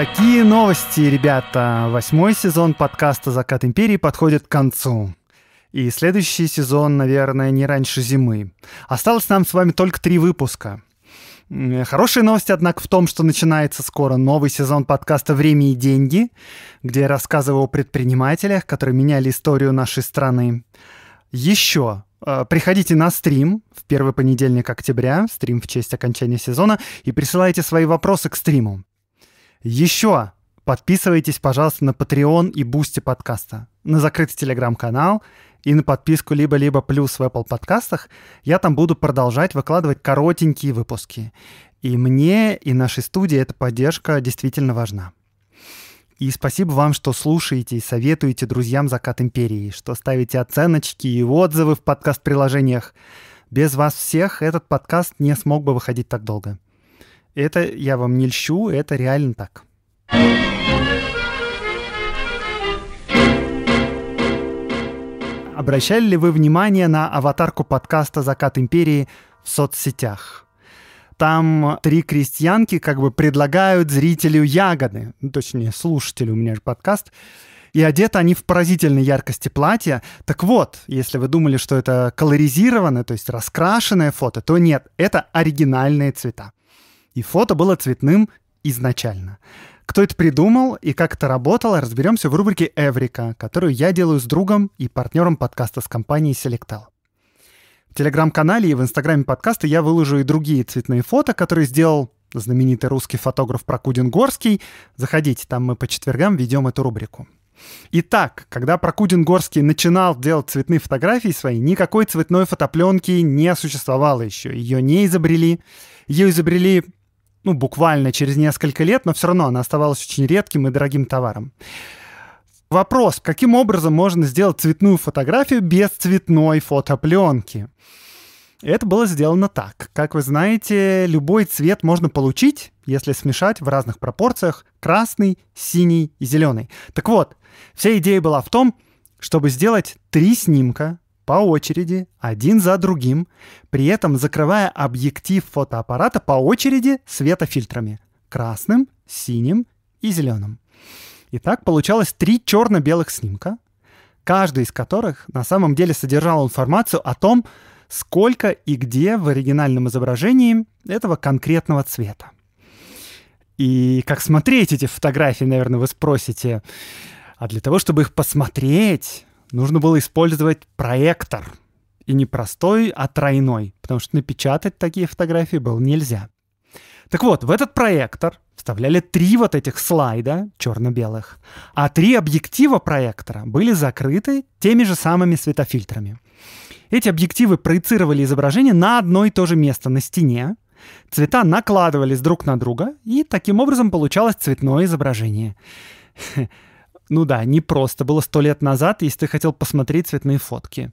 Такие новости, ребята. Восьмой сезон подкаста «Закат империи» подходит к концу. И следующий сезон, наверное, не раньше зимы. Осталось нам с вами только три выпуска. Хорошая новость, однако, в том, что начинается скоро новый сезон подкаста «Время и деньги», где я рассказываю о предпринимателях, которые меняли историю нашей страны. Еще э, Приходите на стрим в первый понедельник октября, стрим в честь окончания сезона, и присылайте свои вопросы к стриму. Еще подписывайтесь, пожалуйста, на Patreon и Бусти подкаста, на закрытый телеграм-канал и на подписку либо-либо плюс в Apple подкастах. Я там буду продолжать выкладывать коротенькие выпуски. И мне, и нашей студии эта поддержка действительно важна. И спасибо вам, что слушаете и советуете друзьям «Закат империи», что ставите оценочки и отзывы в подкаст-приложениях. Без вас всех этот подкаст не смог бы выходить так долго. Это я вам не льщу, это реально так. Обращали ли вы внимание на аватарку подкаста «Закат империи» в соцсетях? Там три крестьянки как бы предлагают зрителю ягоды, ну, точнее, слушателю, у меня же подкаст, и одеты они в поразительной яркости платья. Так вот, если вы думали, что это колоризированное, то есть раскрашенное фото, то нет, это оригинальные цвета. И фото было цветным изначально. Кто это придумал и как это работало, разберемся в рубрике «Эврика», которую я делаю с другом и партнером подкаста с компанией «Селектал». В телеграм-канале и в инстаграме подкаста я выложу и другие цветные фото, которые сделал знаменитый русский фотограф Прокудин Горский. Заходите, там мы по четвергам ведем эту рубрику. Итак, когда Прокудин Горский начинал делать цветные фотографии свои, никакой цветной фотопленки не существовало еще. Ее не изобрели. Ее изобрели ну, буквально через несколько лет, но все равно она оставалась очень редким и дорогим товаром. Вопрос, каким образом можно сделать цветную фотографию без цветной фотопленки? Это было сделано так. Как вы знаете, любой цвет можно получить, если смешать в разных пропорциях красный, синий и зеленый. Так вот, вся идея была в том, чтобы сделать три снимка по очереди, один за другим, при этом закрывая объектив фотоаппарата по очереди светофильтрами – красным, синим и зеленым. И так получалось три черно-белых снимка, каждый из которых на самом деле содержал информацию о том, сколько и где в оригинальном изображении этого конкретного цвета. И как смотреть эти фотографии, наверное, вы спросите. А для того, чтобы их посмотреть, нужно было использовать проектор. И не простой, а тройной, потому что напечатать такие фотографии было нельзя. Так вот, в этот проектор вставляли три вот этих слайда черно-белых, а три объектива проектора были закрыты теми же самыми светофильтрами. Эти объективы проецировали изображение на одно и то же место на стене, цвета накладывались друг на друга, и таким образом получалось цветное изображение. ну да, не просто было сто лет назад, если ты хотел посмотреть цветные фотки.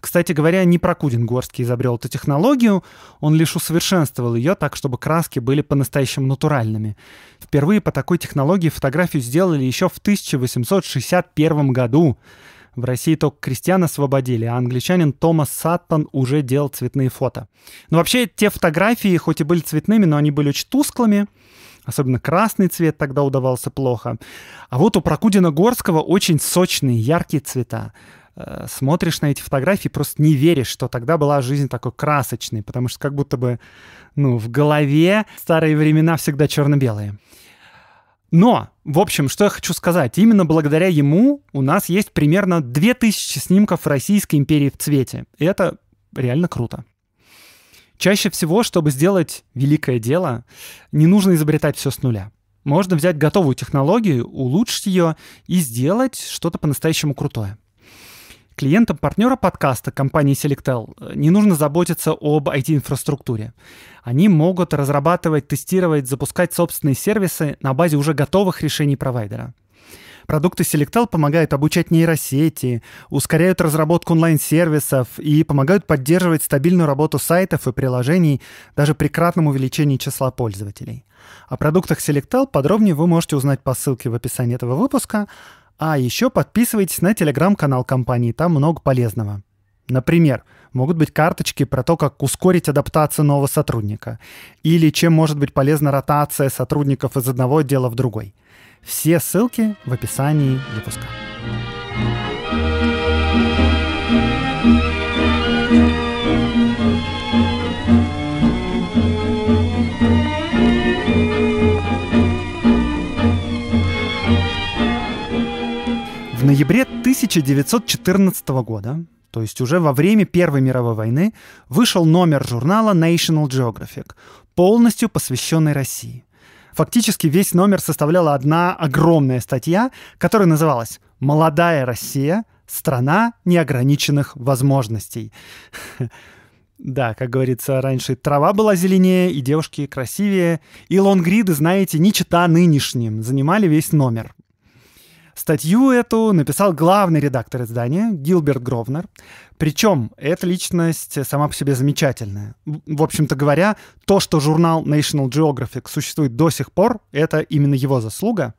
Кстати говоря, не Прокудин Горский изобрел эту технологию, он лишь усовершенствовал ее так, чтобы краски были по-настоящему натуральными. Впервые по такой технологии фотографию сделали еще в 1861 году. В России только крестьян освободили, а англичанин Томас Саттон уже делал цветные фото. Но ну, вообще те фотографии, хоть и были цветными, но они были очень тусклыми, Особенно красный цвет тогда удавался плохо. А вот у Прокудина-Горского очень сочные, яркие цвета. Э, смотришь на эти фотографии, просто не веришь, что тогда была жизнь такой красочной, потому что как будто бы, ну, в голове старые времена всегда черно-белые. Но, в общем, что я хочу сказать, именно благодаря ему у нас есть примерно 2000 снимков Российской империи в цвете. И это реально круто. Чаще всего, чтобы сделать великое дело, не нужно изобретать все с нуля. Можно взять готовую технологию, улучшить ее и сделать что-то по-настоящему крутое. Клиентам партнера подкаста компании Selectel э, не нужно заботиться об IT-инфраструктуре. Они могут разрабатывать, тестировать, запускать собственные сервисы на базе уже готовых решений провайдера – Продукты Selectal помогают обучать нейросети, ускоряют разработку онлайн-сервисов и помогают поддерживать стабильную работу сайтов и приложений даже при кратном увеличении числа пользователей. О продуктах Selectal подробнее вы можете узнать по ссылке в описании этого выпуска, а еще подписывайтесь на телеграм-канал компании, там много полезного. Например, могут быть карточки про то, как ускорить адаптацию нового сотрудника, или чем может быть полезна ротация сотрудников из одного отдела в другой – все ссылки в описании выпуска. В ноябре 1914 года, то есть уже во время Первой мировой войны, вышел номер журнала National Geographic, полностью посвященный России. Фактически весь номер составляла одна огромная статья, которая называлась «Молодая Россия. Страна неограниченных возможностей». Да, как говорится, раньше трава была зеленее, и девушки красивее, и лонгриды, знаете, не чита нынешним, занимали весь номер. Статью эту написал главный редактор издания Гилберт Гровнер. Причем эта личность сама по себе замечательная. В общем-то говоря, то, что журнал National Geographic существует до сих пор, это именно его заслуга.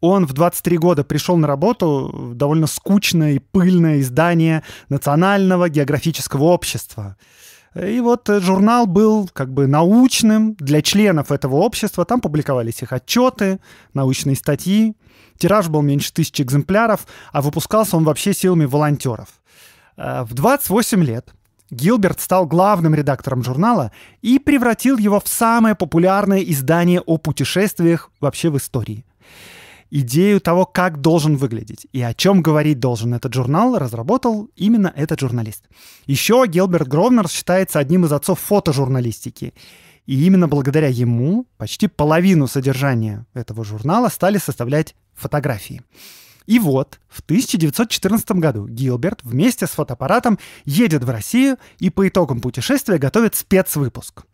Он в 23 года пришел на работу в довольно скучное и пыльное издание Национального географического общества — и вот э, журнал был как бы научным для членов этого общества. Там публиковались их отчеты, научные статьи. Тираж был меньше тысячи экземпляров, а выпускался он вообще силами волонтеров. Э, в 28 лет Гилберт стал главным редактором журнала и превратил его в самое популярное издание о путешествиях вообще в истории идею того, как должен выглядеть и о чем говорить должен этот журнал, разработал именно этот журналист. Еще Гилберт Гровнер считается одним из отцов фотожурналистики. И именно благодаря ему почти половину содержания этого журнала стали составлять фотографии. И вот в 1914 году Гилберт вместе с фотоаппаратом едет в Россию и по итогам путешествия готовит спецвыпуск.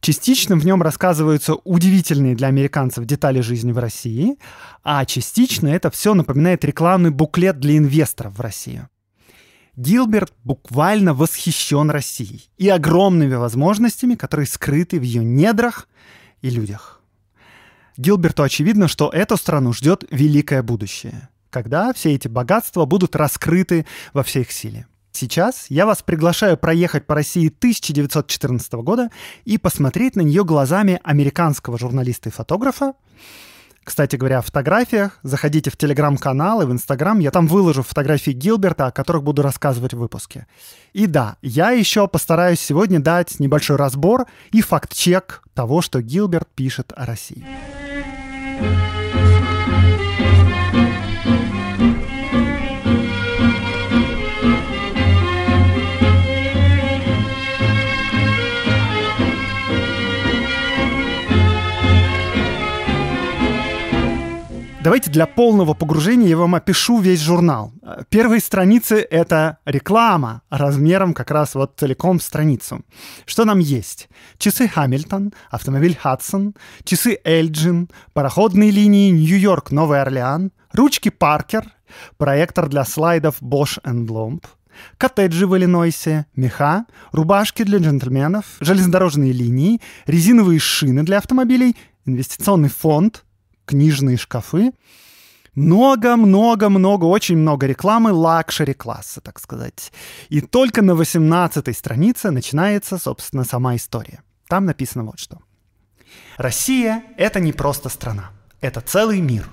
Частично в нем рассказываются удивительные для американцев детали жизни в России, а частично это все напоминает рекламный буклет для инвесторов в Россию. Гилберт буквально восхищен Россией и огромными возможностями, которые скрыты в ее недрах и людях. Гилберту очевидно, что эту страну ждет великое будущее, когда все эти богатства будут раскрыты во всей их силе. Сейчас я вас приглашаю проехать по России 1914 года и посмотреть на нее глазами американского журналиста и фотографа. Кстати говоря, о фотографиях. Заходите в телеграм-канал и в инстаграм. Я там выложу фотографии Гилберта, о которых буду рассказывать в выпуске. И да, я еще постараюсь сегодня дать небольшой разбор и факт-чек того, что Гилберт пишет о России. Давайте для полного погружения я вам опишу весь журнал. Первые страницы — это реклама размером как раз вот целиком в страницу. Что нам есть? Часы Хамильтон, автомобиль Хадсон, часы Эльджин, пароходные линии Нью-Йорк, Новый Орлеан, ручки Паркер, проектор для слайдов Bosch and Blomb — коттеджи в Иллинойсе, меха, рубашки для джентльменов, железнодорожные линии, резиновые шины для автомобилей, инвестиционный фонд, книжные шкафы. Много-много-много, очень много рекламы лакшери-класса, так сказать. И только на 18 странице начинается, собственно, сама история. Там написано вот что. Россия – это не просто страна, это целый мир.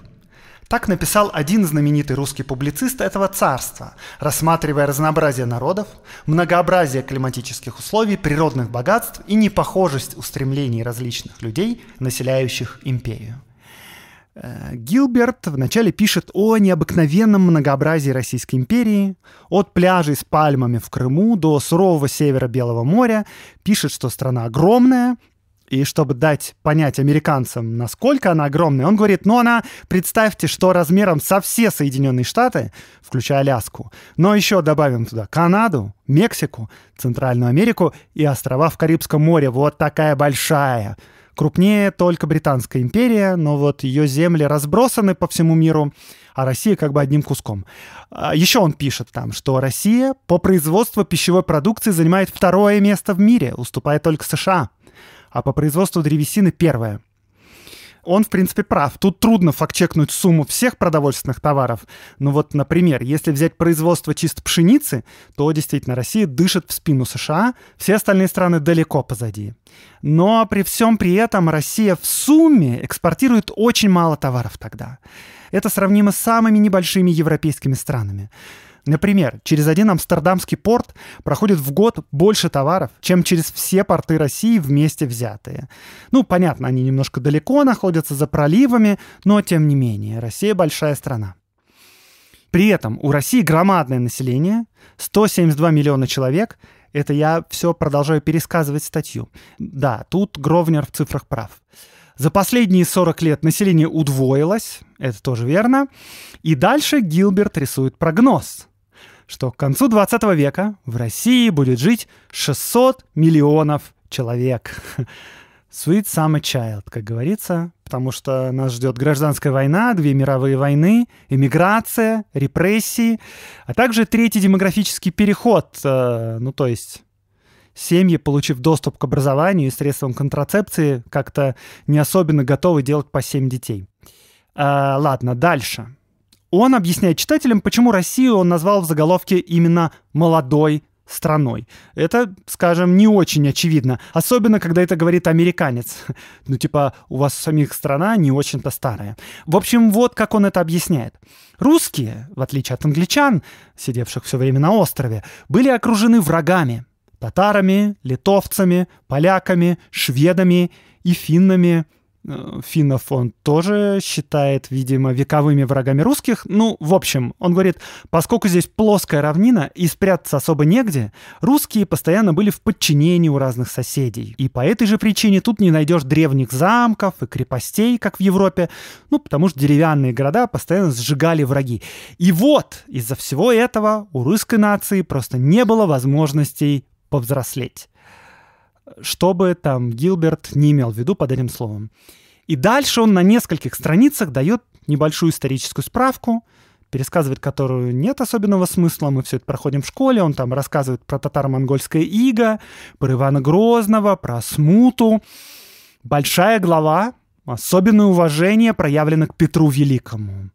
Так написал один знаменитый русский публицист этого царства, рассматривая разнообразие народов, многообразие климатических условий, природных богатств и непохожесть устремлений различных людей, населяющих империю. Э, Гилберт вначале пишет о необыкновенном многообразии Российской империи, от пляжей с пальмами в Крыму до сурового севера Белого моря, пишет, что страна огромная, и чтобы дать понять американцам, насколько она огромная, он говорит, ну она, представьте, что размером со все Соединенные Штаты, включая Аляску, но еще добавим туда Канаду, Мексику, Центральную Америку и острова в Карибском море. Вот такая большая Крупнее только Британская империя, но вот ее земли разбросаны по всему миру, а Россия как бы одним куском. А, Еще он пишет там, что Россия по производству пищевой продукции занимает второе место в мире, уступая только США, а по производству древесины первое – он, в принципе, прав. Тут трудно факт-чекнуть сумму всех продовольственных товаров. Но вот, например, если взять производство чисто пшеницы, то действительно Россия дышит в спину США, все остальные страны далеко позади. Но при всем при этом Россия в сумме экспортирует очень мало товаров тогда. Это сравнимо с самыми небольшими европейскими странами. Например, через один амстердамский порт проходит в год больше товаров, чем через все порты России вместе взятые. Ну, понятно, они немножко далеко находятся за проливами, но тем не менее, Россия большая страна. При этом у России громадное население, 172 миллиона человек. Это я все продолжаю пересказывать статью. Да, тут Гровнер в цифрах прав. За последние 40 лет население удвоилось, это тоже верно. И дальше Гилберт рисует прогноз что к концу 20 века в России будет жить 600 миллионов человек. Sweet Summer Child, как говорится, потому что нас ждет гражданская война, две мировые войны, эмиграция, репрессии, а также третий демографический переход, э, ну то есть семьи, получив доступ к образованию и средствам контрацепции, как-то не особенно готовы делать по семь детей. Э, ладно, дальше он объясняет читателям, почему Россию он назвал в заголовке именно «молодой страной». Это, скажем, не очень очевидно, особенно когда это говорит американец. Ну типа, у вас самих страна не очень-то старая. В общем, вот как он это объясняет. Русские, в отличие от англичан, сидевших все время на острове, были окружены врагами. Татарами, литовцами, поляками, шведами и финнами – Э, финнов он тоже считает, видимо, вековыми врагами русских. Ну, в общем, он говорит, поскольку здесь плоская равнина и спрятаться особо негде, русские постоянно были в подчинении у разных соседей. И по этой же причине тут не найдешь древних замков и крепостей, как в Европе, ну, потому что деревянные города постоянно сжигали враги. И вот из-за всего этого у русской нации просто не было возможностей повзрослеть что бы там Гилберт не имел в виду под этим словом. И дальше он на нескольких страницах дает небольшую историческую справку, пересказывает, которую нет особенного смысла. Мы все это проходим в школе. Он там рассказывает про татаро-монгольское иго, про Ивана Грозного, про смуту. Большая глава, особенное уважение проявлено к Петру Великому.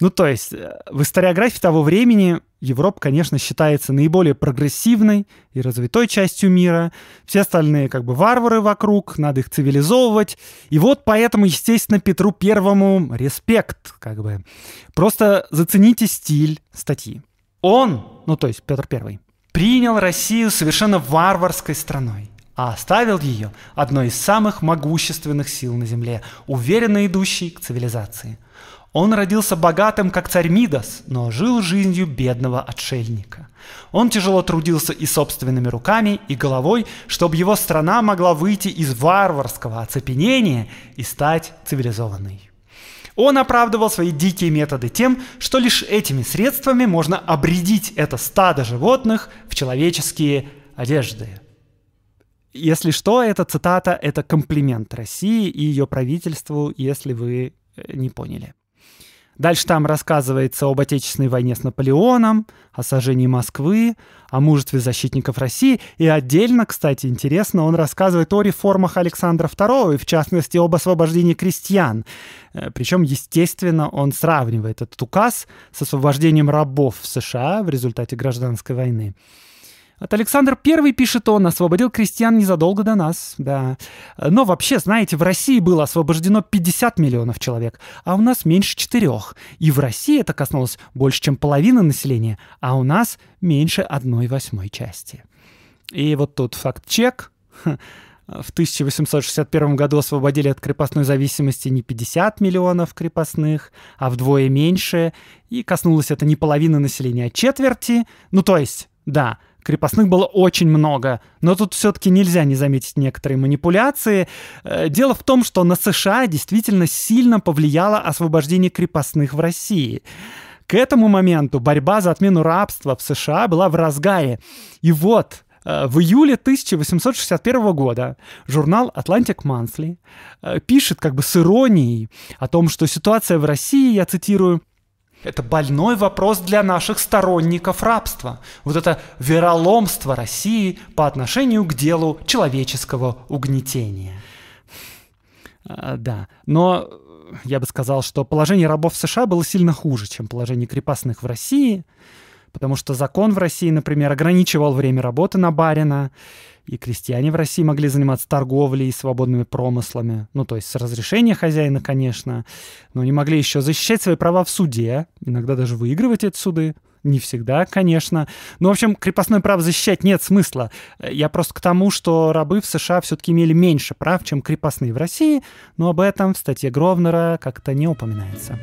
Ну, то есть э, в историографии того времени Европа, конечно, считается наиболее прогрессивной и развитой частью мира. Все остальные как бы варвары вокруг, надо их цивилизовывать. И вот поэтому, естественно, Петру Первому респект, как бы. Просто зацените стиль статьи. Он, ну то есть Петр Первый, принял Россию совершенно варварской страной а оставил ее одной из самых могущественных сил на Земле, уверенно идущей к цивилизации. Он родился богатым, как царь Мидас, но жил жизнью бедного отшельника. Он тяжело трудился и собственными руками, и головой, чтобы его страна могла выйти из варварского оцепенения и стать цивилизованной. Он оправдывал свои дикие методы тем, что лишь этими средствами можно обредить это стадо животных в человеческие одежды. Если что, эта цитата — это комплимент России и ее правительству, если вы э, не поняли. Дальше там рассказывается об Отечественной войне с Наполеоном, о сожжении Москвы, о мужестве защитников России. И отдельно, кстати, интересно, он рассказывает о реформах Александра II, и в частности об освобождении крестьян. Э, Причем, естественно, он сравнивает этот указ с освобождением рабов в США в результате гражданской войны. От Александр I, пишет он, освободил крестьян незадолго до нас, да. Но вообще, знаете, в России было освобождено 50 миллионов человек, а у нас меньше 4. И в России это коснулось больше, чем половины населения, а у нас меньше 1 восьмой части. И вот тут факт-чек. В 1861 году освободили от крепостной зависимости не 50 миллионов крепостных, а вдвое меньше. И коснулось это не половины населения, а четверти. Ну то есть, да, Крепостных было очень много. Но тут все-таки нельзя не заметить некоторые манипуляции. Э, дело в том, что на США действительно сильно повлияло освобождение крепостных в России. К этому моменту борьба за отмену рабства в США была в разгаре. И вот э, в июле 1861 года журнал Atlantic Monthly э, пишет как бы с иронией о том, что ситуация в России, я цитирую, это больной вопрос для наших сторонников рабства. Вот это вероломство России по отношению к делу человеческого угнетения. А, да, но я бы сказал, что положение рабов в США было сильно хуже, чем положение крепостных в России, потому что закон в России, например, ограничивал время работы на барина, и крестьяне в России могли заниматься торговлей и свободными промыслами, ну, то есть с разрешения хозяина, конечно, но они могли еще защищать свои права в суде, иногда даже выигрывать эти суды, не всегда, конечно. Но, ну, в общем, крепостное право защищать нет смысла. Я просто к тому, что рабы в США все-таки имели меньше прав, чем крепостные в России, но об этом в статье Гровнера как-то не упоминается.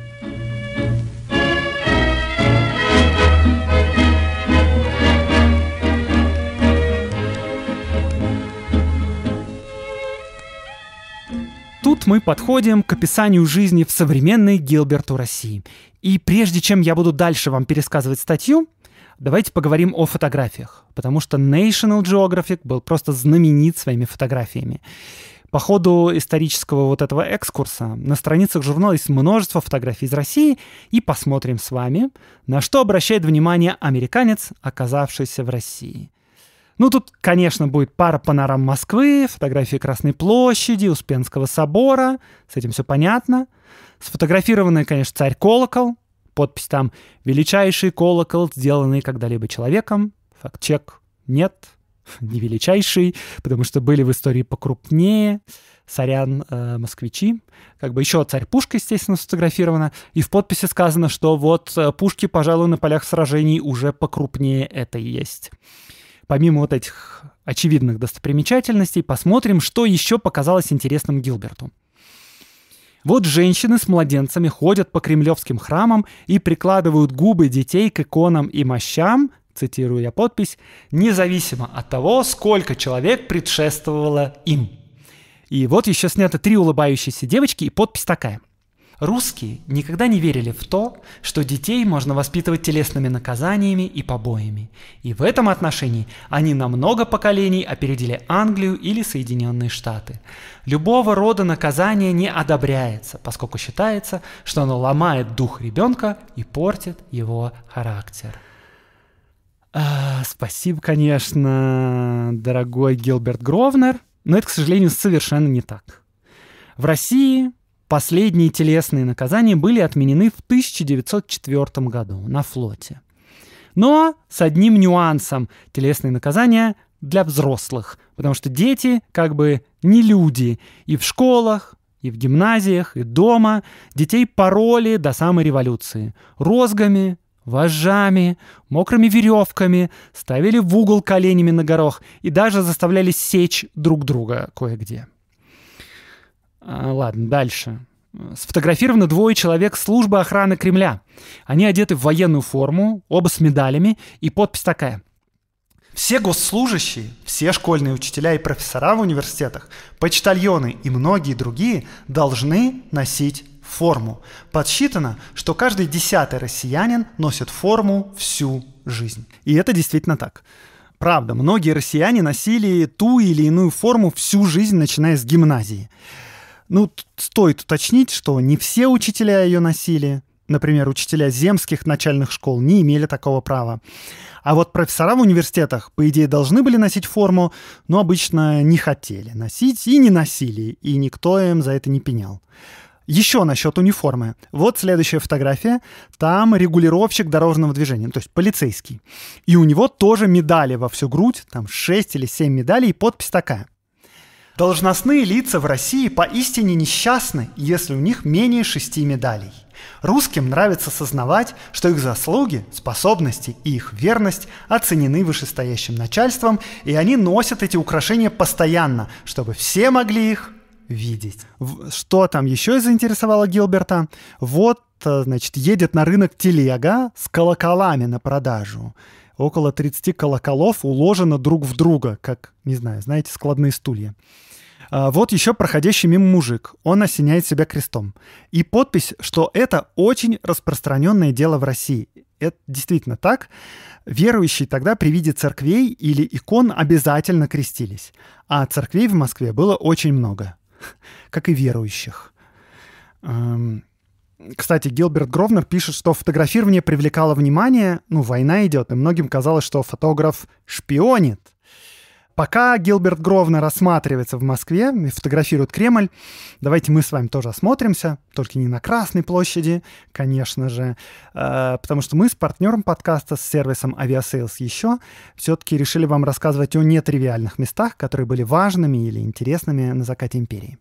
Тут мы подходим к описанию жизни в современной Гилберту России. И прежде чем я буду дальше вам пересказывать статью, давайте поговорим о фотографиях, потому что National Geographic был просто знаменит своими фотографиями. По ходу исторического вот этого экскурса на страницах журнала есть множество фотографий из России, и посмотрим с вами, на что обращает внимание американец, оказавшийся в России – ну, тут, конечно, будет пара панорам Москвы, фотографии Красной площади, Успенского собора, с этим все понятно. Сфотографированный, конечно, царь колокол, подпись там «Величайший колокол, сделанный когда-либо человеком». Факт-чек нет, не величайший, потому что были в истории покрупнее. Сорян, э, москвичи. Как бы еще царь Пушка, естественно, сфотографирована. И в подписи сказано, что вот э, пушки, пожалуй, на полях сражений уже покрупнее это и есть помимо вот этих очевидных достопримечательностей, посмотрим, что еще показалось интересным Гилберту. Вот женщины с младенцами ходят по кремлевским храмам и прикладывают губы детей к иконам и мощам, цитирую я подпись, независимо от того, сколько человек предшествовало им. И вот еще сняты три улыбающиеся девочки, и подпись такая – Русские никогда не верили в то, что детей можно воспитывать телесными наказаниями и побоями, и в этом отношении они на много поколений опередили Англию или Соединенные Штаты. Любого рода наказание не одобряется, поскольку считается, что оно ломает дух ребенка и портит его характер. А, спасибо, конечно, дорогой Гилберт Гровнер, но это, к сожалению, совершенно не так. В России Последние телесные наказания были отменены в 1904 году на флоте. Но с одним нюансом – телесные наказания для взрослых, потому что дети как бы не люди, и в школах, и в гимназиях, и дома детей пароли до самой революции. Розгами, вожами, мокрыми веревками, ставили в угол коленями на горох и даже заставляли сечь друг друга кое-где. А, ладно, дальше. Сфотографировано двое человек службы охраны Кремля. Они одеты в военную форму, оба с медалями, и подпись такая. Все госслужащие, все школьные учителя и профессора в университетах, почтальоны и многие другие должны носить форму. Подсчитано, что каждый десятый россиянин носит форму всю жизнь. И это действительно так. Правда, многие россияне носили ту или иную форму всю жизнь, начиная с гимназии. Ну, стоит уточнить, что не все учителя ее носили. Например, учителя земских начальных школ не имели такого права. А вот профессора в университетах, по идее, должны были носить форму, но обычно не хотели носить и не носили, и никто им за это не пенял. Еще насчет униформы. Вот следующая фотография. Там регулировщик дорожного движения, то есть полицейский. И у него тоже медали во всю грудь, там 6 или 7 медалей, и подпись такая. Должностные лица в России поистине несчастны, если у них менее шести медалей. Русским нравится сознавать, что их заслуги, способности и их верность оценены вышестоящим начальством, и они носят эти украшения постоянно, чтобы все могли их видеть. Что там еще заинтересовало Гилберта? Вот, э, значит, едет на рынок телега с колоколами на продажу около 30 колоколов уложено друг в друга, как, не знаю, знаете, складные стулья. А, вот еще проходящий мимо мужик. Он осеняет себя крестом. И подпись, что это очень распространенное дело в России. Это действительно так. Верующие тогда при виде церквей или икон обязательно крестились. А церквей в Москве было очень много. Как и верующих. Кстати, Гилберт Гровнер пишет, что фотографирование привлекало внимание, ну, война идет, и многим казалось, что фотограф шпионит. Пока Гилберт Гровнер рассматривается в Москве и фотографирует Кремль, давайте мы с вами тоже осмотримся, только не на Красной площади, конечно же, э, потому что мы с партнером подкаста, с сервисом Aviasales еще, все-таки решили вам рассказывать о нетривиальных местах, которые были важными или интересными на закате империи.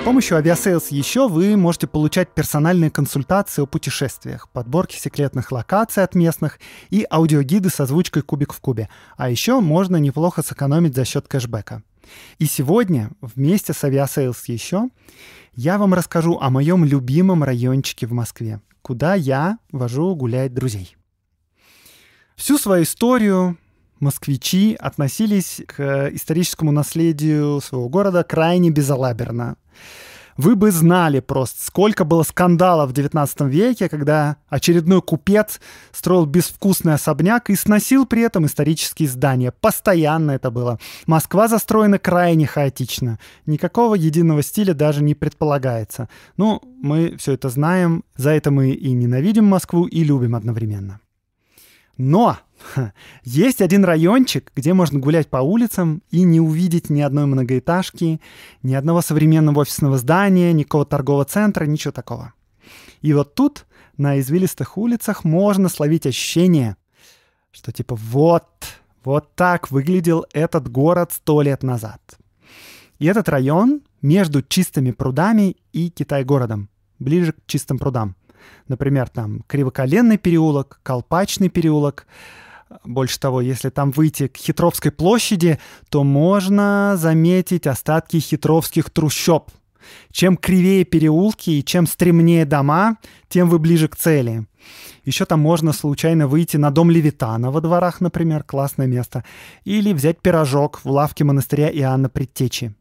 С помощью Aviasales еще вы можете получать персональные консультации о путешествиях, подборки секретных локаций от местных и аудиогиды с озвучкой «Кубик в кубе». А еще можно неплохо сэкономить за счет кэшбэка. И сегодня вместе с Aviasales еще я вам расскажу о моем любимом райончике в Москве, куда я вожу гулять друзей. Всю свою историю москвичи относились к историческому наследию своего города крайне безалаберно. Вы бы знали просто, сколько было скандалов в 19 веке, когда очередной купец строил безвкусный особняк и сносил при этом исторические здания. Постоянно это было. Москва застроена крайне хаотично. Никакого единого стиля даже не предполагается. Ну, мы все это знаем, за это мы и ненавидим Москву, и любим одновременно. Но Есть один райончик, где можно гулять по улицам и не увидеть ни одной многоэтажки, ни одного современного офисного здания, никакого торгового центра, ничего такого. И вот тут, на извилистых улицах, можно словить ощущение, что типа вот, вот так выглядел этот город сто лет назад. И этот район между чистыми прудами и Китай-городом, ближе к чистым прудам. Например, там Кривоколенный переулок, Колпачный переулок, больше того, если там выйти к Хитровской площади, то можно заметить остатки хитровских трущоб. Чем кривее переулки и чем стремнее дома, тем вы ближе к цели. Еще там можно случайно выйти на дом Левитана во дворах, например, классное место, или взять пирожок в лавке монастыря Иоанна Предтечи.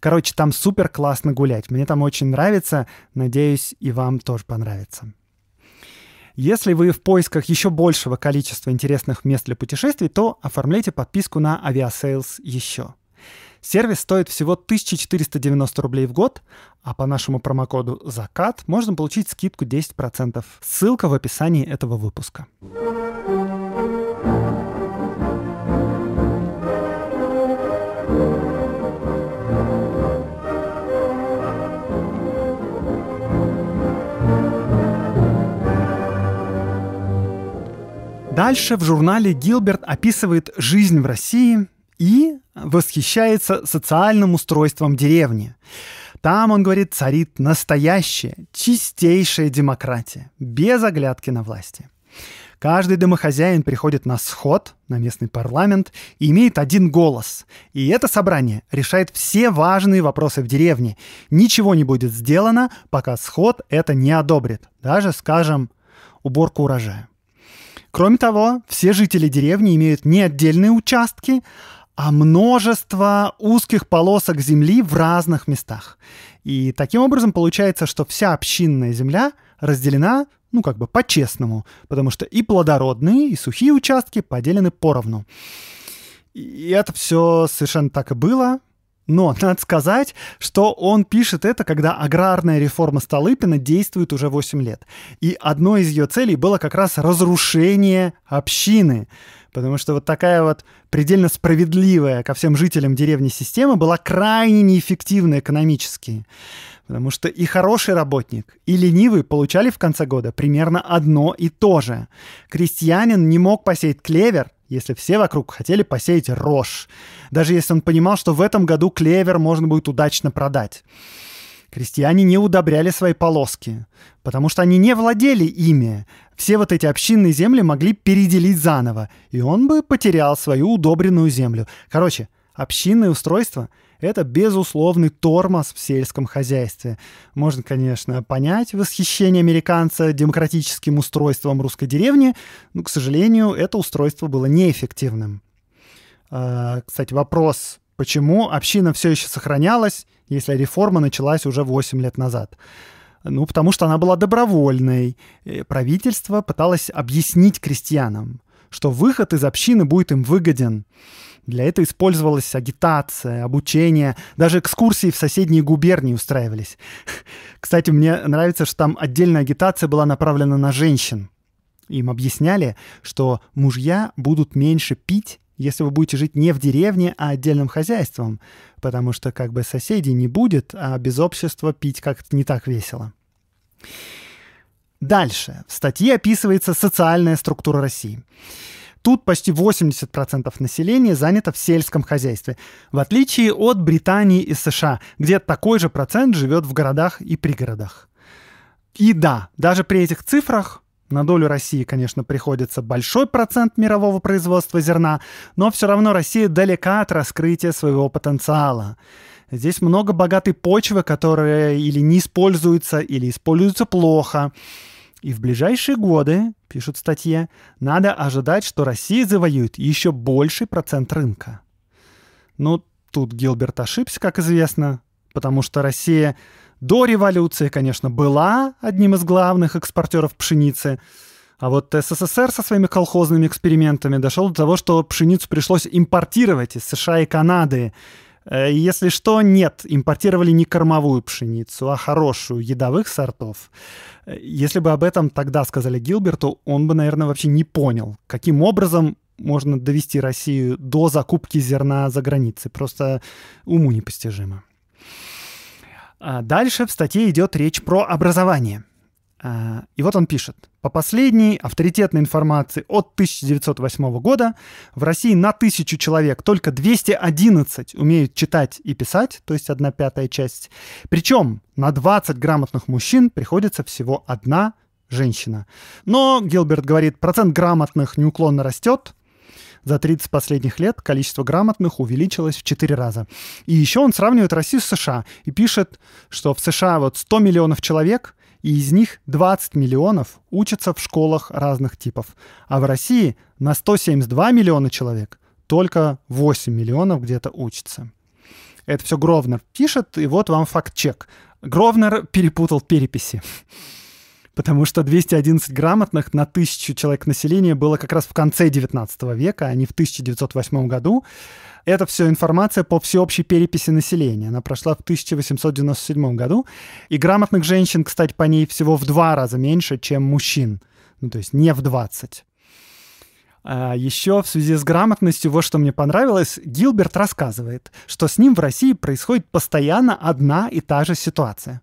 Короче, там супер классно гулять. Мне там очень нравится. Надеюсь, и вам тоже понравится. Если вы в поисках еще большего количества интересных мест для путешествий, то оформляйте подписку на Aviasales еще. Сервис стоит всего 1490 рублей в год, а по нашему промокоду «Закат» можно получить скидку 10%. Ссылка в описании этого выпуска. Дальше в журнале Гилберт описывает жизнь в России и восхищается социальным устройством деревни. Там, он говорит, царит настоящая, чистейшая демократия, без оглядки на власти. Каждый домохозяин приходит на сход, на местный парламент, и имеет один голос. И это собрание решает все важные вопросы в деревне. Ничего не будет сделано, пока сход это не одобрит. Даже, скажем, уборку урожая. Кроме того, все жители деревни имеют не отдельные участки, а множество узких полосок земли в разных местах. И таким образом получается, что вся общинная земля разделена, ну, как бы по-честному, потому что и плодородные, и сухие участки поделены поровну. И это все совершенно так и было. Но надо сказать, что он пишет это, когда аграрная реформа Столыпина действует уже 8 лет. И одной из ее целей было как раз разрушение общины. Потому что вот такая вот предельно справедливая ко всем жителям деревни система была крайне неэффективна экономически. Потому что и хороший работник, и ленивый получали в конце года примерно одно и то же. Крестьянин не мог посеять клевер, если все вокруг хотели посеять рожь, даже если он понимал, что в этом году клевер можно будет удачно продать. Крестьяне не удобряли свои полоски, потому что они не владели ими. Все вот эти общинные земли могли переделить заново, и он бы потерял свою удобренную землю. Короче, общинное устройство это безусловный тормоз в сельском хозяйстве. Можно, конечно, понять восхищение американца демократическим устройством русской деревни, но, к сожалению, это устройство было неэффективным. А, кстати, вопрос, почему община все еще сохранялась, если реформа началась уже 8 лет назад? Ну, потому что она была добровольной. Правительство пыталось объяснить крестьянам что выход из общины будет им выгоден. Для этого использовалась агитация, обучение, даже экскурсии в соседние губернии устраивались. Кстати, мне нравится, что там отдельная агитация была направлена на женщин. Им объясняли, что мужья будут меньше пить, если вы будете жить не в деревне, а отдельным хозяйством, потому что как бы соседей не будет, а без общества пить как-то не так весело. Дальше. В статье описывается социальная структура России. Тут почти 80% населения занято в сельском хозяйстве, в отличие от Британии и США, где такой же процент живет в городах и пригородах. И да, даже при этих цифрах на долю России, конечно, приходится большой процент мирового производства зерна, но все равно Россия далека от раскрытия своего потенциала. Здесь много богатой почвы, которая или не используется, или используется плохо. И в ближайшие годы, пишут в статье, надо ожидать, что Россия завоюет еще больший процент рынка. Но ну, тут Гилберт ошибся, как известно, потому что Россия до революции, конечно, была одним из главных экспортеров пшеницы, а вот СССР со своими колхозными экспериментами дошел до того, что пшеницу пришлось импортировать из США и Канады, Э, если что, нет, импортировали не кормовую пшеницу, а хорошую, едовых сортов. Э, если бы об этом тогда сказали Гилберту, он бы, наверное, вообще не понял, каким образом можно довести Россию до закупки зерна за границей. Просто уму непостижимо. А дальше в статье идет речь про образование – и вот он пишет. По последней авторитетной информации от 1908 года в России на тысячу человек только 211 умеют читать и писать, то есть одна пятая часть. Причем на 20 грамотных мужчин приходится всего одна женщина. Но, Гилберт говорит, процент грамотных неуклонно растет, за 30 последних лет количество грамотных увеличилось в 4 раза. И еще он сравнивает Россию с США и пишет, что в США вот 100 миллионов человек, и из них 20 миллионов учатся в школах разных типов. А в России на 172 миллиона человек только 8 миллионов где-то учатся. Это все Гровнер пишет, и вот вам факт-чек. Гровнер перепутал переписи потому что 211 грамотных на тысячу человек населения было как раз в конце 19 века, а не в 1908 году. Это все информация по всеобщей переписи населения. Она прошла в 1897 году. И грамотных женщин, кстати, по ней всего в два раза меньше, чем мужчин. Ну, то есть не в 20. А еще в связи с грамотностью, вот что мне понравилось, Гилберт рассказывает, что с ним в России происходит постоянно одна и та же ситуация.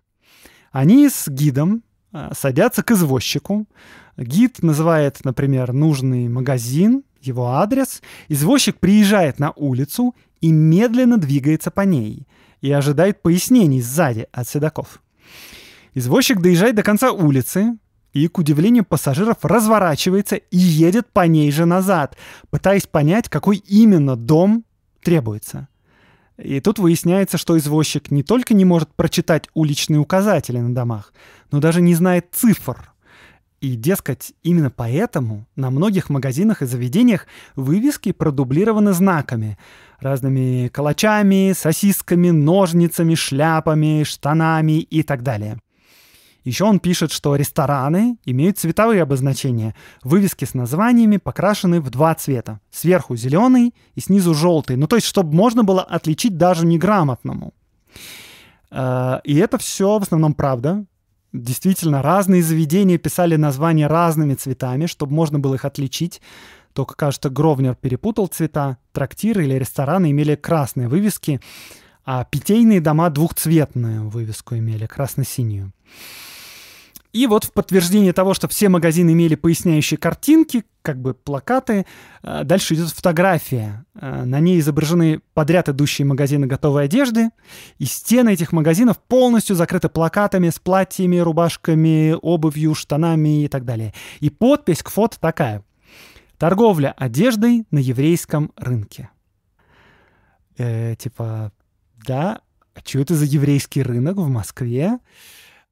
Они с гидом, Э, садятся к извозчику. Гид называет, например, нужный магазин, его адрес. Извозчик приезжает на улицу и медленно двигается по ней и ожидает пояснений сзади от седаков. Извозчик доезжает до конца улицы и, к удивлению пассажиров, разворачивается и едет по ней же назад, пытаясь понять, какой именно дом требуется. И тут выясняется, что извозчик не только не может прочитать уличные указатели на домах, но даже не знает цифр. И, дескать, именно поэтому на многих магазинах и заведениях вывески продублированы знаками. Разными калачами, сосисками, ножницами, шляпами, штанами и так далее. Еще он пишет, что рестораны имеют цветовые обозначения. Вывески с названиями покрашены в два цвета. Сверху зеленый и снизу желтый. Ну, то есть, чтобы можно было отличить даже неграмотному. Э, и это все в основном правда. Действительно, разные заведения писали названия разными цветами, чтобы можно было их отличить. Только, кажется, Гровнер перепутал цвета. Трактиры или рестораны имели красные вывески, а питейные дома двухцветную вывеску имели, красно-синюю. И вот в подтверждение того, что все магазины имели поясняющие картинки, как бы плакаты, э, дальше идет фотография. Э, на ней изображены подряд идущие магазины готовой одежды, и стены этих магазинов полностью закрыты плакатами с платьями, рубашками, обувью, штанами и так далее. И подпись к фото такая. Торговля одеждой на еврейском рынке. Э, типа, да, а что это за еврейский рынок в Москве?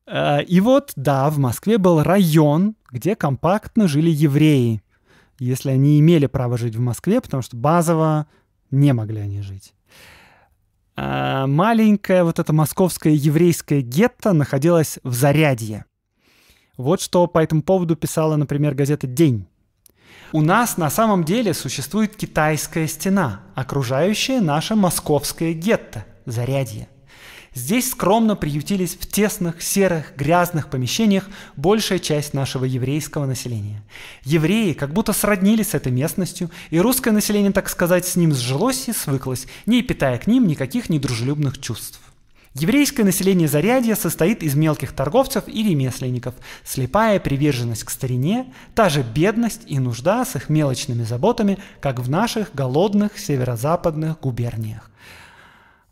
Э, и вот, да, в Москве был район, где компактно жили евреи, если они имели право жить в Москве, потому что базово не могли они жить. Э, Маленькая вот эта московская еврейская гетто находилась в Зарядье. Вот что по этому поводу писала, например, газета «День». У нас на самом деле существует китайская стена, окружающая наше московское гетто – Зарядье – Здесь скромно приютились в тесных, серых, грязных помещениях большая часть нашего еврейского населения. Евреи как будто сроднились с этой местностью, и русское население, так сказать, с ним сжилось и свыклось, не питая к ним никаких недружелюбных чувств. Еврейское население Зарядья состоит из мелких торговцев и ремесленников, слепая приверженность к старине, та же бедность и нужда с их мелочными заботами, как в наших голодных северо-западных губерниях.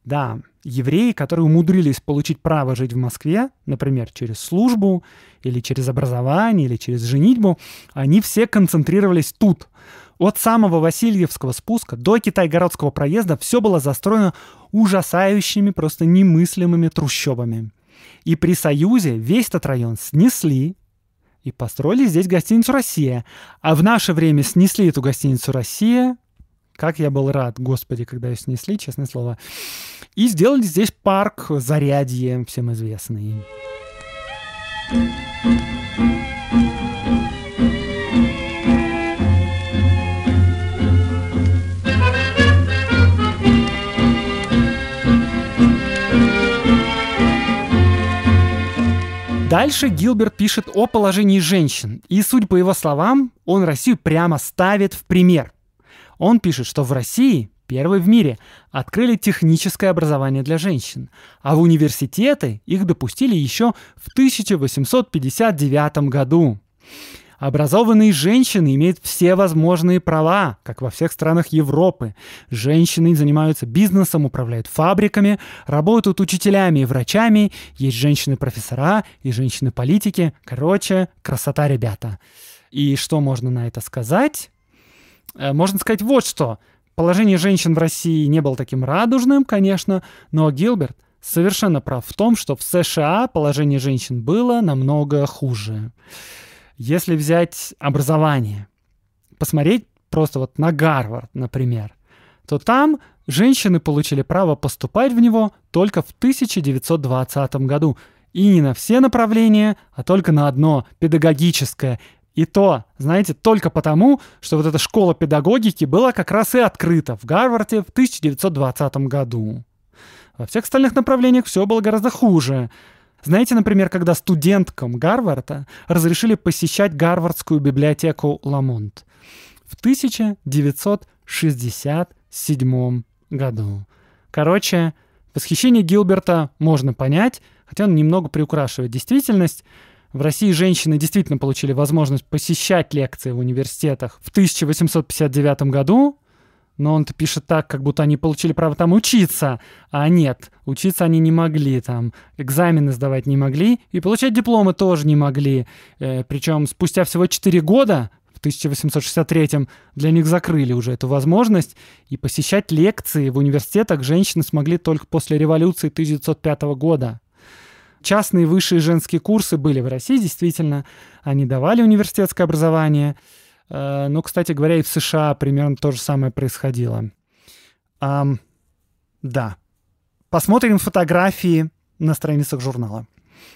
Да, евреи, которые умудрились получить право жить в Москве, например, через службу или через образование или через женитьбу, они все концентрировались тут. От самого Васильевского спуска до Китайгородского проезда все было застроено ужасающими, просто немыслимыми трущобами. И при Союзе весь этот район снесли и построили здесь гостиницу «Россия». А в наше время снесли эту гостиницу «Россия», как я был рад, господи, когда ее снесли, честное слово. И сделали здесь парк Зарядье, всем известный. Дальше Гилберт пишет о положении женщин. И, судя по его словам, он Россию прямо ставит в пример. Он пишет, что в России, первой в мире, открыли техническое образование для женщин, а в университеты их допустили еще в 1859 году. Образованные женщины имеют все возможные права, как во всех странах Европы. Женщины занимаются бизнесом, управляют фабриками, работают учителями и врачами, есть женщины-профессора и женщины-политики. Короче, красота, ребята. И что можно на это сказать? Э, можно сказать вот что. Положение женщин в России не было таким радужным, конечно, но Гилберт совершенно прав в том, что в США положение женщин было намного хуже. Если взять образование, посмотреть просто вот на Гарвард, например, то там женщины получили право поступать в него только в 1920 году. И не на все направления, а только на одно – педагогическое. И то, знаете, только потому, что вот эта школа педагогики была как раз и открыта в Гарварде в 1920 году. Во всех остальных направлениях все было гораздо хуже. Знаете, например, когда студенткам Гарварда разрешили посещать Гарвардскую библиотеку Ламонт в 1967 году. Короче, восхищение Гилберта можно понять, хотя он немного приукрашивает действительность, в России женщины действительно получили возможность посещать лекции в университетах в 1859 году, но он-то пишет так, как будто они получили право там учиться. А нет, учиться они не могли там. Экзамены сдавать не могли, и получать дипломы тоже не могли. Э, причем спустя всего 4 года, в 1863 для них закрыли уже эту возможность, и посещать лекции в университетах женщины смогли только после революции 1905 года. Частные высшие женские курсы были в России, действительно. Они давали университетское образование. Э, но, кстати говоря, и в США примерно то же самое происходило. Да. Посмотрим фотографии на страницах журнала.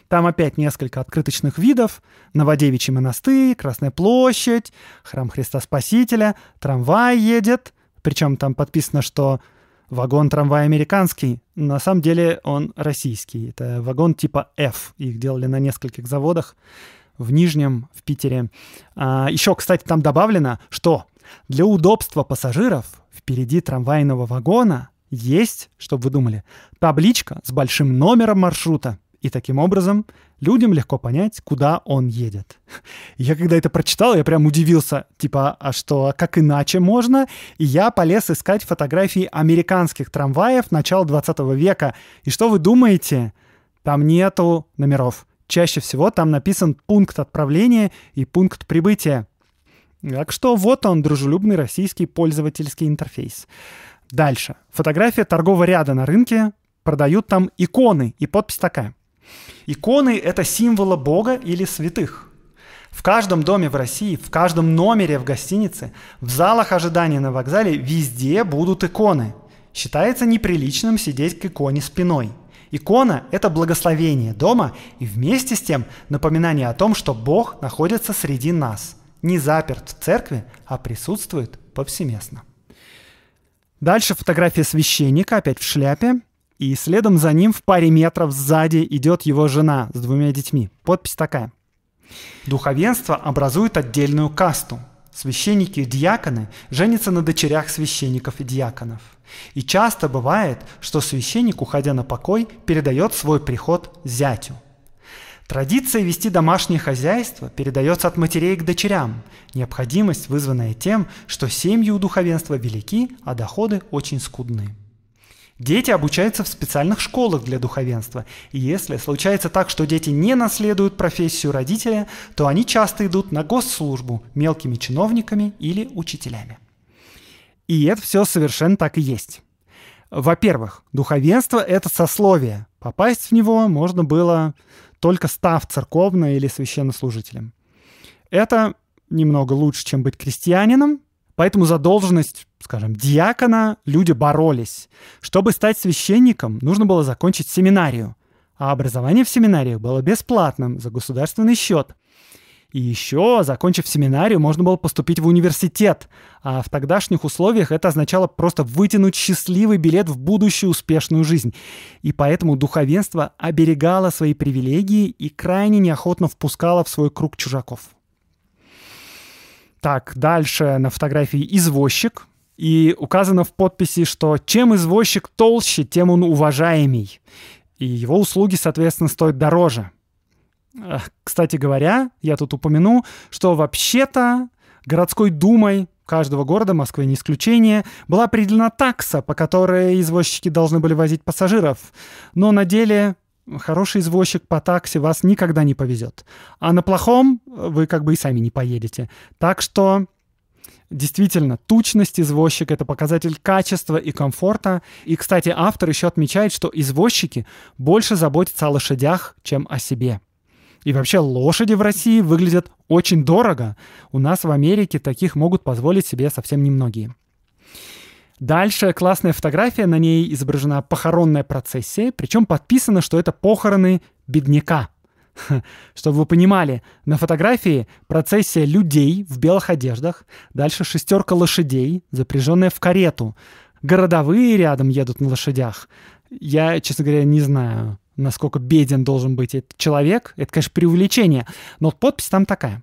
Там опять несколько открыточных видов. Новодевичий монастырь, Красная площадь, храм Христа Спасителя, трамвай едет. Причем там подписано, что Вагон-трамвай американский, на самом деле он российский. Это вагон типа F. Их делали на нескольких заводах в Нижнем, в Питере. А, еще, кстати, там добавлено, что для удобства пассажиров впереди трамвайного вагона есть, чтобы вы думали, табличка с большим номером маршрута. И таким образом людям легко понять, куда он едет. Я когда это прочитал, я прям удивился, типа, а что, а как иначе можно? И я полез искать фотографии американских трамваев начала 20 века. И что вы думаете? Там нету номеров. Чаще всего там написан пункт отправления и пункт прибытия. Так что вот он, дружелюбный российский пользовательский интерфейс. Дальше. Фотография торгового ряда на рынке. Продают там иконы и подпись такая. Иконы – это символы Бога или святых. В каждом доме в России, в каждом номере в гостинице, в залах ожидания на вокзале везде будут иконы. Считается неприличным сидеть к иконе спиной. Икона – это благословение дома и вместе с тем напоминание о том, что Бог находится среди нас, не заперт в церкви, а присутствует повсеместно. Дальше фотография священника, опять в шляпе, и следом за ним в паре метров сзади идет его жена с двумя детьми. Подпись такая. Духовенство образует отдельную касту. Священники и диаконы женятся на дочерях священников и диаконов. И часто бывает, что священник, уходя на покой, передает свой приход зятю. Традиция вести домашнее хозяйство передается от матерей к дочерям, необходимость, вызванная тем, что семьи у духовенства велики, а доходы очень скудны. Дети обучаются в специальных школах для духовенства. И если случается так, что дети не наследуют профессию родителя, то они часто идут на госслужбу мелкими чиновниками или учителями. И это все совершенно так и есть. Во-первых, духовенство — это сословие. Попасть в него можно было только став церковным или священнослужителем. Это немного лучше, чем быть крестьянином, Поэтому за должность, скажем, диакона люди боролись. Чтобы стать священником, нужно было закончить семинарию. А образование в семинариях было бесплатным, за государственный счет. И еще, закончив семинарию, можно было поступить в университет. А в тогдашних условиях это означало просто вытянуть счастливый билет в будущую успешную жизнь. И поэтому духовенство оберегало свои привилегии и крайне неохотно впускало в свой круг чужаков. Так, дальше на фотографии извозчик. И указано в подписи, что чем извозчик толще, тем он уважаемей. И его услуги, соответственно, стоят дороже. Э, кстати говоря, я тут упомяну, что вообще-то городской думой каждого города, Москвы не исключение, была определена такса, по которой извозчики должны были возить пассажиров. Но на деле хороший извозчик по такси вас никогда не повезет. А на плохом вы как бы и сами не поедете. Так что Действительно, тучность извозчика — это показатель качества и комфорта. И, кстати, автор еще отмечает, что извозчики больше заботятся о лошадях, чем о себе. И вообще лошади в России выглядят очень дорого. У нас в Америке таких могут позволить себе совсем немногие. Дальше классная фотография, на ней изображена похоронная процессия, причем подписано, что это похороны бедняка. Чтобы вы понимали, на фотографии процессия людей в белых одеждах, дальше шестерка лошадей, запряженная в карету. Городовые рядом едут на лошадях. Я, честно говоря, не знаю, насколько беден должен быть этот человек. Это, конечно, преувеличение, но подпись там такая.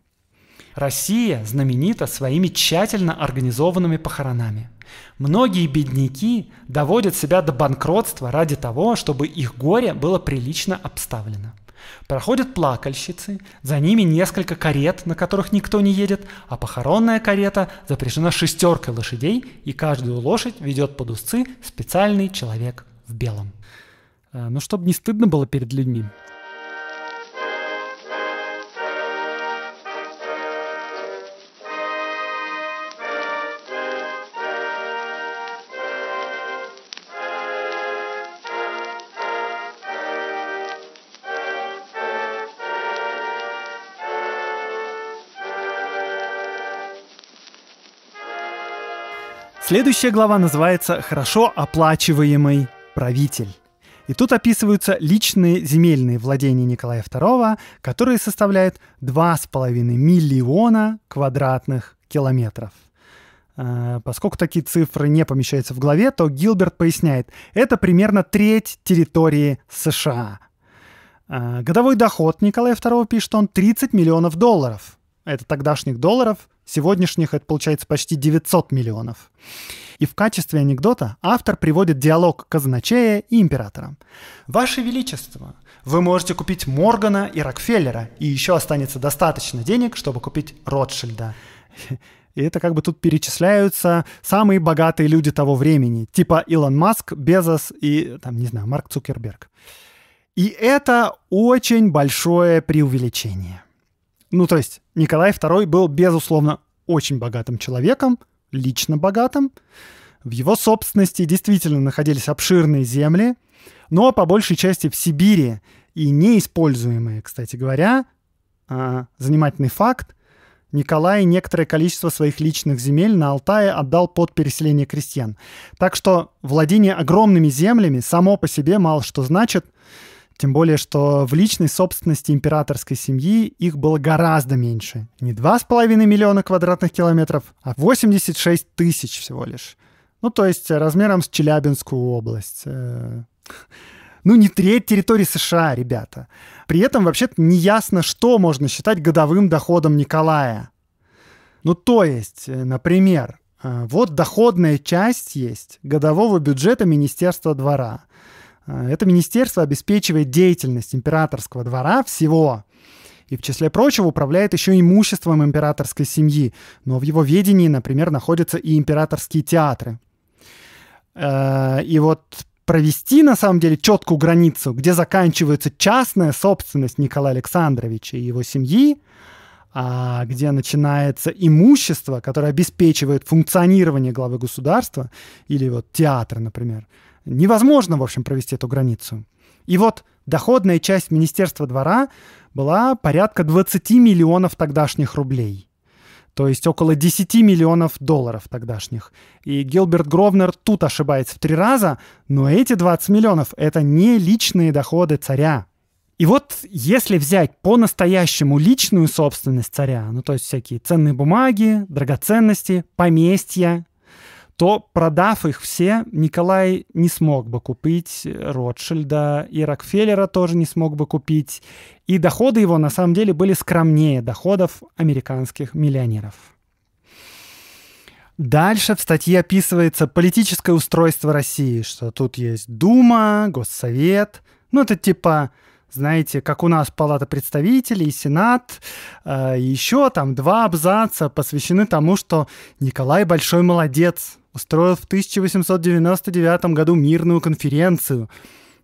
Россия знаменита своими тщательно организованными похоронами. Многие бедняки доводят себя до банкротства ради того, чтобы их горе было прилично обставлено. Проходят плакальщицы, за ними несколько карет, на которых никто не едет, а похоронная карета запряжена шестеркой лошадей, и каждую лошадь ведет под узцы специальный человек в белом. Э, ну, чтобы не стыдно было перед людьми. Следующая глава называется «Хорошо оплачиваемый правитель». И тут описываются личные земельные владения Николая II, которые составляют 2,5 миллиона квадратных километров. Э, поскольку такие цифры не помещаются в главе, то Гилберт поясняет, это примерно треть территории США. Э, годовой доход Николая II пишет он 30 миллионов долларов – это тогдашних долларов, сегодняшних это получается почти 900 миллионов. И в качестве анекдота автор приводит диалог казначея и императора. «Ваше Величество, вы можете купить Моргана и Рокфеллера, и еще останется достаточно денег, чтобы купить Ротшильда». И это как бы тут перечисляются самые богатые люди того времени, типа Илон Маск, Безос и, там, не знаю, Марк Цукерберг. И это очень большое преувеличение. Ну, то есть Николай II был, безусловно, очень богатым человеком, лично богатым. В его собственности действительно находились обширные земли, но по большей части в Сибири и неиспользуемые, кстати говоря, а, занимательный факт, Николай некоторое количество своих личных земель на Алтае отдал под переселение крестьян. Так что владение огромными землями само по себе мало что значит – тем более, что в личной собственности императорской семьи их было гораздо меньше. Не 2,5 миллиона квадратных километров, а 86 тысяч всего лишь. Ну, то есть э, размером с Челябинскую область. Э. Ну, не треть территории США, ребята. При этом вообще-то ясно, что можно считать годовым доходом Николая. Ну, то есть, э, например, вот доходная часть есть годового бюджета Министерства двора – а, это министерство обеспечивает деятельность императорского двора всего, и, в числе прочего, управляет еще имуществом императорской семьи, но в его ведении, например, находятся и императорские театры. Э, и вот провести, на самом деле, четкую границу, где заканчивается частная собственность Николая Александровича и его семьи, а где начинается имущество, которое обеспечивает функционирование главы государства, или вот театр, например – невозможно, в общем, провести эту границу. И вот доходная часть Министерства двора была порядка 20 миллионов тогдашних рублей. То есть около 10 миллионов долларов тогдашних. И Гилберт Гровнер тут ошибается в три раза, но эти 20 миллионов — это не личные доходы царя. И вот если взять по-настоящему личную собственность царя, ну то есть всякие ценные бумаги, драгоценности, поместья, то, продав их все, Николай не смог бы купить э, Ротшильда, и Рокфеллера тоже не смог бы купить. И доходы его на самом деле были скромнее доходов американских миллионеров. Дальше в статье описывается политическое устройство России, что тут есть Дума, Госсовет. Ну, это типа, знаете, как у нас Палата представителей, Сенат. Э, еще там два абзаца посвящены тому, что Николай большой молодец, устроил в 1899 году мирную конференцию.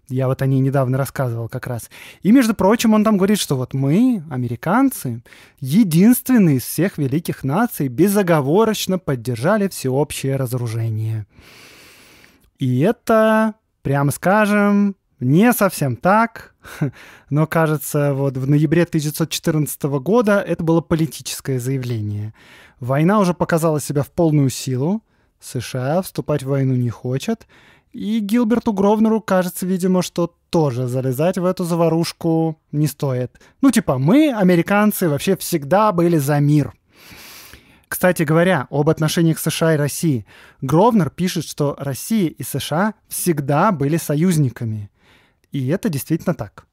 Я вот о ней недавно рассказывал как раз. И, между прочим, он там говорит, что вот мы, американцы, единственные из всех великих наций, безоговорочно поддержали всеобщее разоружение. И это, прямо скажем, не совсем так, но, кажется, вот в ноябре 1914 года это было политическое заявление. Война уже показала себя в полную силу, США вступать в войну не хочет. И Гилберту Гровнеру кажется, видимо, что тоже залезать в эту заварушку не стоит. Ну, типа, мы, американцы, вообще всегда были за мир. Кстати говоря, об отношениях США и России. Гровнер пишет, что Россия и США всегда были союзниками. И это действительно так.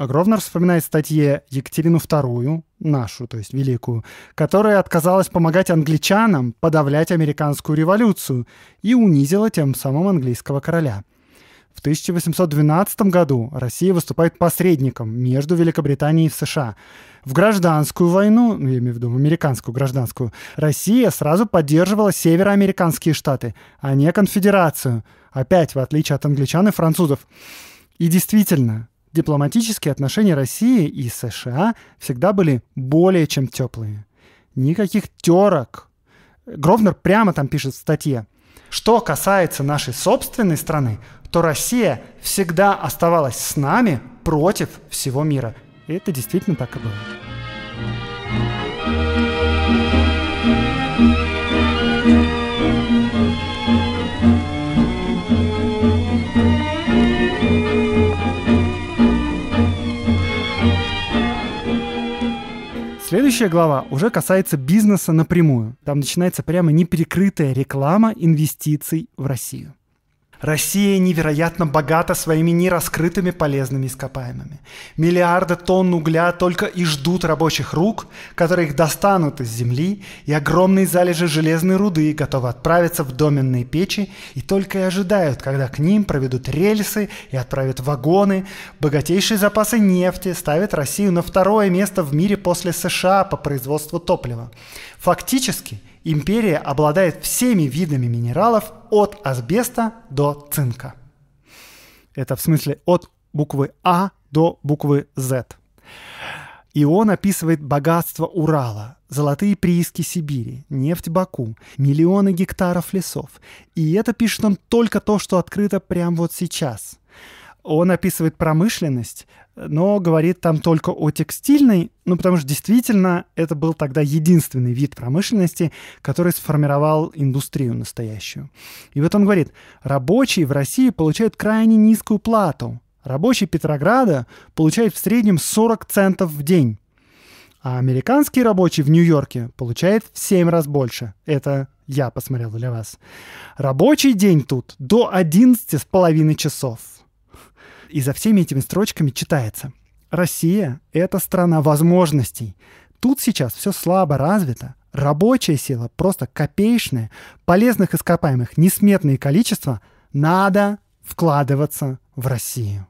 А Гровнер вспоминает в статье Екатерину II, нашу, то есть великую, которая отказалась помогать англичанам подавлять американскую революцию и унизила тем самым английского короля. В 1812 году Россия выступает посредником между Великобританией и США. В гражданскую войну, ну, я имею в виду американскую гражданскую, Россия сразу поддерживала североамериканские штаты, а не конфедерацию. Опять, в отличие от англичан и французов. И действительно, Дипломатические отношения России и США всегда были более чем теплые. Никаких терок. Гровнер прямо там пишет в статье. Что касается нашей собственной страны, то Россия всегда оставалась с нами против всего мира. И это действительно так и было. Следующая глава уже касается бизнеса напрямую. Там начинается прямо неперекрытая реклама инвестиций в Россию. Россия невероятно богата своими нераскрытыми полезными ископаемыми. Миллиарды тонн угля только и ждут рабочих рук, которые их достанут из земли, и огромные залежи железной руды готовы отправиться в доменные печи и только и ожидают, когда к ним проведут рельсы и отправят вагоны. Богатейшие запасы нефти ставят Россию на второе место в мире после США по производству топлива. Фактически – Империя обладает всеми видами минералов от асбеста до цинка. Это в смысле от буквы А до буквы Z. И он описывает богатство Урала, золотые прииски Сибири, нефть Баку, миллионы гектаров лесов. И это пишет он только то, что открыто прямо вот сейчас. Он описывает промышленность, но говорит там только о текстильной, ну потому что действительно это был тогда единственный вид промышленности, который сформировал индустрию настоящую. И вот он говорит, рабочие в России получают крайне низкую плату. Рабочий Петрограда получает в среднем 40 центов в день. А американский рабочий в Нью-Йорке получает в 7 раз больше. Это я посмотрел для вас. Рабочий день тут до 11,5 часов. И за всеми этими строчками читается. Россия — это страна возможностей. Тут сейчас все слабо развито, рабочая сила просто копеечная, полезных ископаемых несметные количества, надо вкладываться в Россию.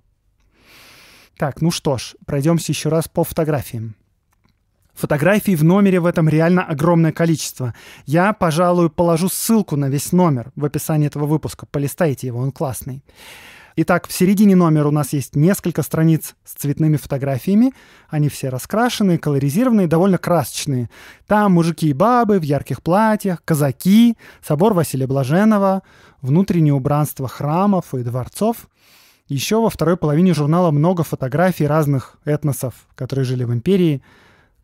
Так, ну что ж, пройдемся еще раз по фотографиям. Фотографий в номере в этом реально огромное количество. Я, пожалуй, положу ссылку на весь номер в описании этого выпуска. Полистайте его, он классный. Итак, в середине номера у нас есть несколько страниц с цветными фотографиями. Они все раскрашенные, колоризированные, довольно красочные. Там мужики и бабы в ярких платьях, казаки, собор Василия Блаженного, внутреннее убранство храмов и дворцов. Еще во второй половине журнала много фотографий разных этносов, которые жили в империи.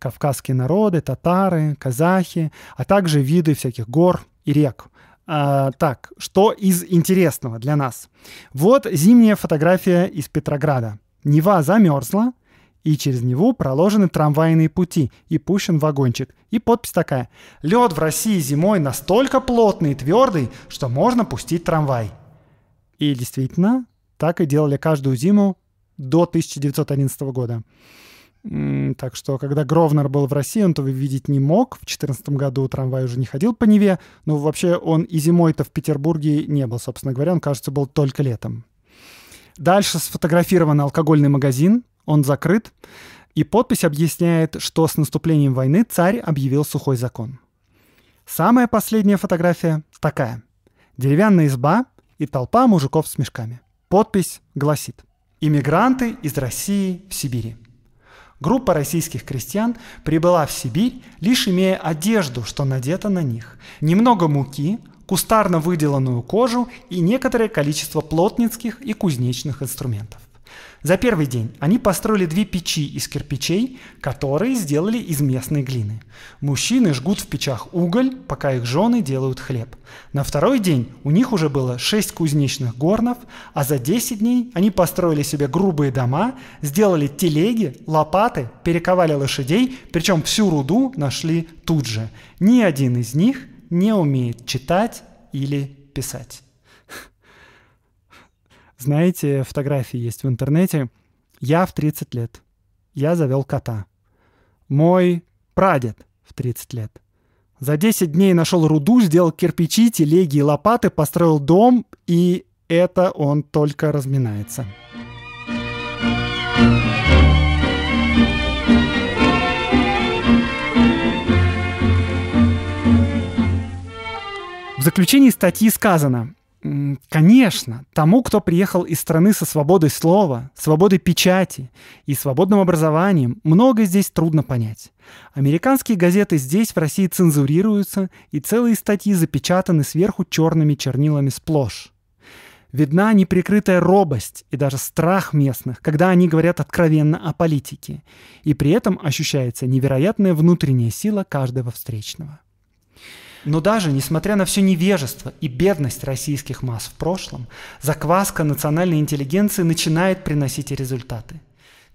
Кавказские народы, татары, казахи, а также виды всяких гор и рек – а, так, что из интересного для нас? Вот зимняя фотография из Петрограда. Нева замерзла, и через него проложены трамвайные пути, и пущен вагончик. И подпись такая. Лед в России зимой настолько плотный и твердый, что можно пустить трамвай. И действительно, так и делали каждую зиму до 1911 года. Так что, когда Гровнер был в России, он этого видеть не мог. В 2014 году трамвай уже не ходил по Неве. Но вообще он и зимой-то в Петербурге не был, собственно говоря. Он, кажется, был только летом. Дальше сфотографирован алкогольный магазин. Он закрыт. И подпись объясняет, что с наступлением войны царь объявил сухой закон. Самая последняя фотография такая. Деревянная изба и толпа мужиков с мешками. Подпись гласит «Иммигранты из России в Сибири». Группа российских крестьян прибыла в Сибирь, лишь имея одежду, что надето на них, немного муки, кустарно выделанную кожу и некоторое количество плотницких и кузнечных инструментов. За первый день они построили две печи из кирпичей, которые сделали из местной глины. Мужчины жгут в печах уголь, пока их жены делают хлеб. На второй день у них уже было шесть кузнечных горнов, а за 10 дней они построили себе грубые дома, сделали телеги, лопаты, перековали лошадей, причем всю руду нашли тут же. Ни один из них не умеет читать или писать. Знаете, фотографии есть в интернете. Я в 30 лет. Я завел кота. Мой прадед в 30 лет. За 10 дней нашел руду, сделал кирпичи, телеги и лопаты, построил дом, и это он только разминается. В заключении статьи сказано, Конечно, тому, кто приехал из страны со свободой слова, свободой печати и свободным образованием, много здесь трудно понять. Американские газеты здесь, в России, цензурируются, и целые статьи запечатаны сверху черными чернилами сплошь. Видна неприкрытая робость и даже страх местных, когда они говорят откровенно о политике, и при этом ощущается невероятная внутренняя сила каждого встречного. Но даже несмотря на все невежество и бедность российских масс в прошлом, закваска национальной интеллигенции начинает приносить результаты.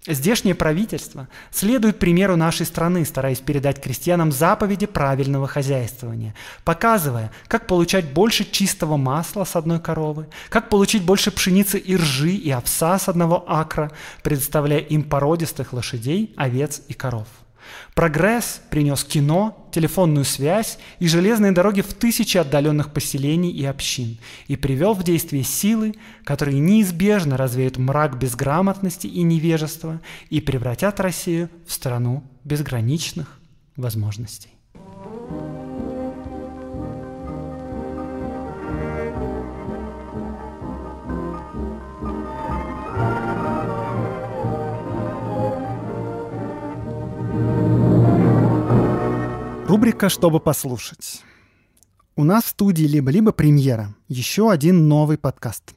Здешнее правительство следует примеру нашей страны, стараясь передать крестьянам заповеди правильного хозяйствования, показывая, как получать больше чистого масла с одной коровы, как получить больше пшеницы и ржи и овса с одного акра, предоставляя им породистых лошадей, овец и коров. Прогресс принес кино, телефонную связь и железные дороги в тысячи отдаленных поселений и общин и привел в действие силы, которые неизбежно развеют мрак безграмотности и невежества и превратят Россию в страну безграничных возможностей. thank you Рубрика «Чтобы послушать». У нас в студии «Либо-либо» премьера. Еще один новый подкаст.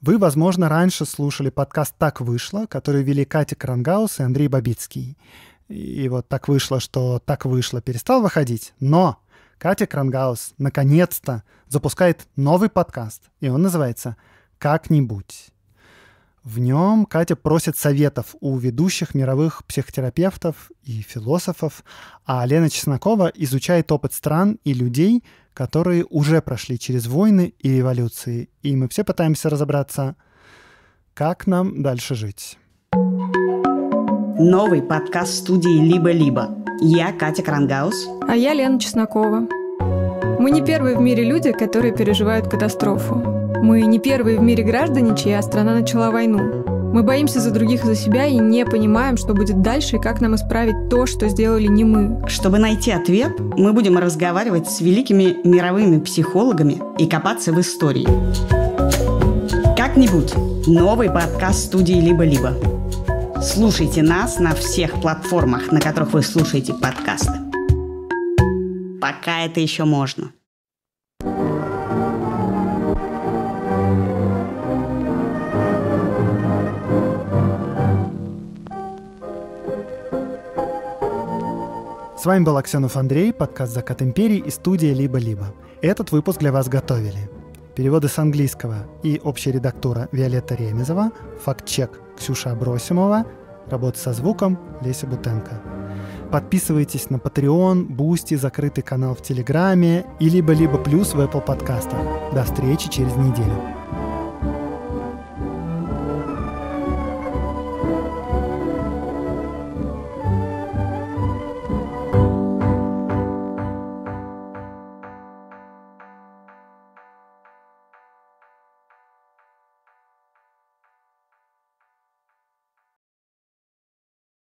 Вы, возможно, раньше слушали подкаст «Так вышло», который вели Катя Крангаус и Андрей Бабицкий. И вот так вышло, что «Так вышло» перестал выходить. Но Катя Крангаус наконец-то запускает новый подкаст, и он называется «Как-нибудь». В нем Катя просит советов у ведущих мировых психотерапевтов и философов, а Лена Чеснокова изучает опыт стран и людей, которые уже прошли через войны и революции. И мы все пытаемся разобраться, как нам дальше жить. Новый подкаст студии «Либо-либо». Я Катя Крангаус. А я Лена Чеснокова. Мы не первые в мире люди, которые переживают катастрофу. Мы не первые в мире граждане, чья страна начала войну. Мы боимся за других и за себя и не понимаем, что будет дальше и как нам исправить то, что сделали не мы. Чтобы найти ответ, мы будем разговаривать с великими мировыми психологами и копаться в истории. Как-нибудь. Новый подкаст студии «Либо-либо». Слушайте нас на всех платформах, на которых вы слушаете подкасты. Пока это еще можно. С вами был Аксенов Андрей, подкаст «Закат империи» и студия «Либо-либо». Этот выпуск для вас готовили. Переводы с английского и общая редактура Виолетта Ремезова, фактчек Ксюша Абросимова, работа со звуком Леся Бутенко. Подписывайтесь на Patreon, Бусти, закрытый канал в Телеграме и либо-либо плюс в Apple подкастах. До встречи через неделю.